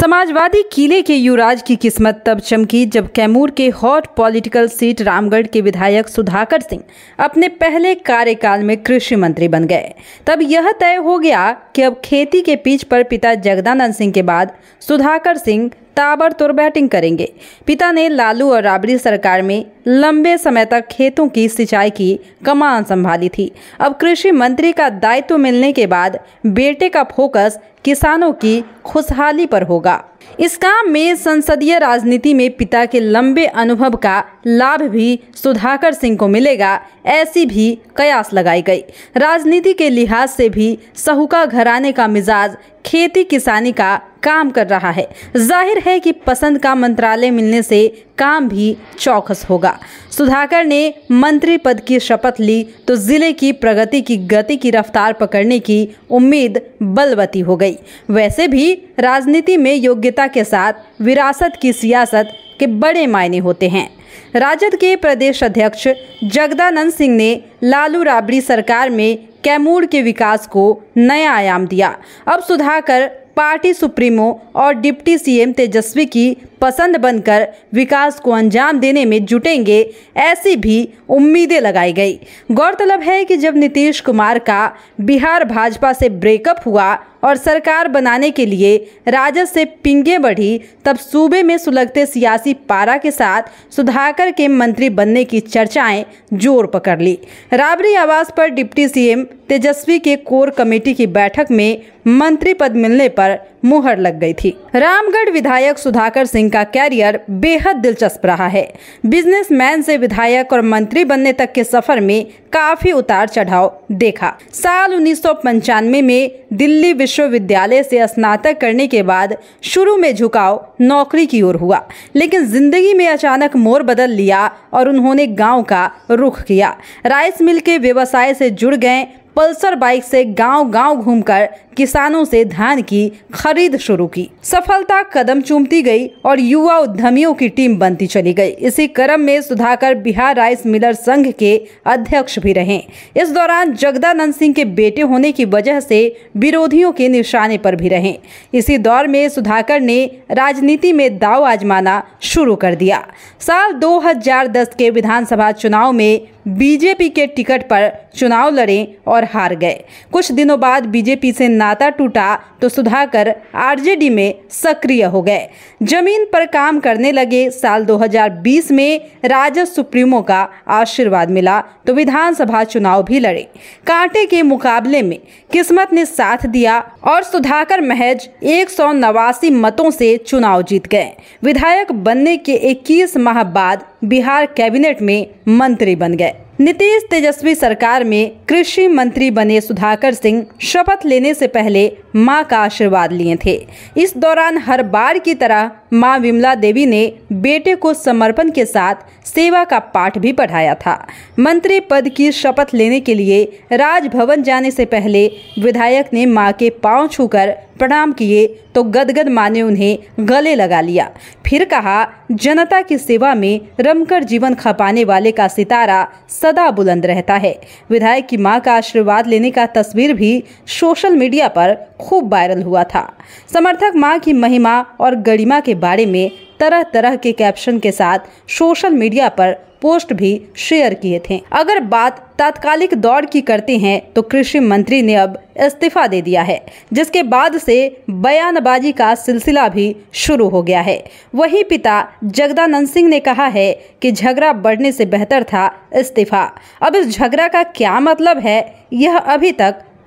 समाजवादी किले के युवराज की किस्मत तब चमकी जब कैमूर के हॉट पॉलिटिकल सीट रामगढ़ के विधायक सुधाकर सिंह अपने पहले कार्यकाल में कृषि मंत्री बन गए तब यह तय हो गया कि अब खेती के पीछ पर पिता जगदानंद सिंह के बाद सुधाकर सिंह ताबड़तोड़ बैटिंग करेंगे पिता ने लालू और राबड़ी सरकार में लंबे समय तक खेतों की सिंचाई की कमान संभाली थी अब कृषि मंत्री का दायित्व मिलने के बाद बेटे का फोकस किसानों की खुशहाली पर होगा इस काम में संसदीय राजनीति में पिता के लंबे अनुभव का लाभ भी सुधाकर सिंह को मिलेगा ऐसी भी कयास लगाई गई राजनीति के लिहाज से भी सहुका घराने का मिजाज खेती किसानी का काम कर रहा है जाहिर है कि पसंद का मंत्रालय मिलने से काम भी चौकस होगा सुधाकर ने मंत्री पद की शपथ ली तो जिले की प्रगति की गति की रफ्तार पकड़ने की उम्मीद बलवती हो गई वैसे भी राजनीति में योग्यता के साथ विरासत की सियासत के बड़े मायने होते हैं राजद के प्रदेश अध्यक्ष जगदानंद सिंह ने लालू राबड़ी सरकार में कैमूर के विकास को नया आयाम दिया अब सुधाकर पार्टी सुप्रीमो और डिप्टी सीएम तेजस्वी की पसंद बनकर विकास को अंजाम देने में जुटेंगे ऐसी भी उम्मीदें लगाई गई गौरतलब है कि जब नीतीश कुमार का बिहार भाजपा से ब्रेकअप हुआ और सरकार बनाने के लिए राजद से पिंगे बढ़ी तब सूबे में सुलगते सियासी पारा के साथ सुधाकर के मंत्री बनने की चर्चाएं जोर पकड़ ली राबड़ी आवास पर डिप्टी सीएम तेजस्वी के कोर कमेटी की बैठक में मंत्री पद मिलने पर मुहर लग गई थी रामगढ़ विधायक सुधाकर सिंह का कैरियर बेहद दिलचस्प रहा है बिजनेसमैन से विधायक और मंत्री बनने तक के सफर में काफी उतार चढ़ाव देखा साल उन्नीस में दिल्ली विश्वविद्यालय से स्नातक करने के बाद शुरू में झुकाव नौकरी की ओर हुआ लेकिन जिंदगी में अचानक मोर बदल लिया और उन्होंने गांव का रुख किया राइस मिल के व्यवसाय से जुड़ गए पल्सर बाइक से गांव-गांव घूमकर किसानों से धान की खरीद शुरू की सफलता कदम चूमती गई और युवा उद्यमियों की टीम बनती चली गई इसी क्रम में सुधाकर बिहार राइस मिलर संघ के अध्यक्ष भी रहे इस दौरान जगदानंद सिंह के बेटे होने की वजह से विरोधियों के निशाने पर भी रहे इसी दौर में सुधाकर ने राजनीति में दाव आजमाना शुरू कर दिया साल 2010 के विधानसभा चुनाव में बीजेपी के टिकट पर चुनाव लड़े और हार गए कुछ दिनों बाद बीजेपी से नाता टूटा तो सुधाकर आरजेडी में सक्रिय हो गए जमीन पर काम करने लगे साल 2020 में राजद सुप्रीमो का आशीर्वाद मिला तो विधानसभा चुनाव भी लड़े कांटे के मुकाबले में किस्मत ने साथ दिया और सुधाकर महज एक मतों से चुनाव जीत गए विधायक बनने के 21 माह बाद बिहार कैबिनेट में मंत्री बन गए नीतीश तेजस्वी सरकार में कृषि मंत्री बने सुधाकर सिंह शपथ लेने से पहले मां का आशीर्वाद लिए थे इस दौरान हर बार की तरह मां विमला देवी ने बेटे को समर्पण के साथ सेवा का पाठ भी पढ़ाया था मंत्री पद की शपथ लेने के लिए राजभवन जाने से पहले विधायक ने मां के पांव छूकर प्रणाम किए तो गदगद माँ ने उन्हें गले लगा लिया फिर कहा जनता की सेवा में रमकर जीवन खपाने वाले का सितारा सदा बुलंद रहता है विधायक की माँ का आशीर्वाद लेने का तस्वीर भी सोशल मीडिया पर खूब वायरल हुआ था समर्थक माँ की महिमा और गरिमा के बारे में तरह तरह के कैप्शन के साथ सोशल मीडिया पर पोस्ट भी शेयर किए थे अगर बात तात्कालिक दौड़ की करते हैं तो कृषि मंत्री ने अब इस्तीफा दे दिया है जिसके बाद से बयानबाजी का सिलसिला भी शुरू हो गया है वही पिता जगदानंद सिंह ने कहा है कि झगड़ा बढ़ने से बेहतर था इस्तीफा अब इस झगड़ा का क्या मतलब है यह अभी तक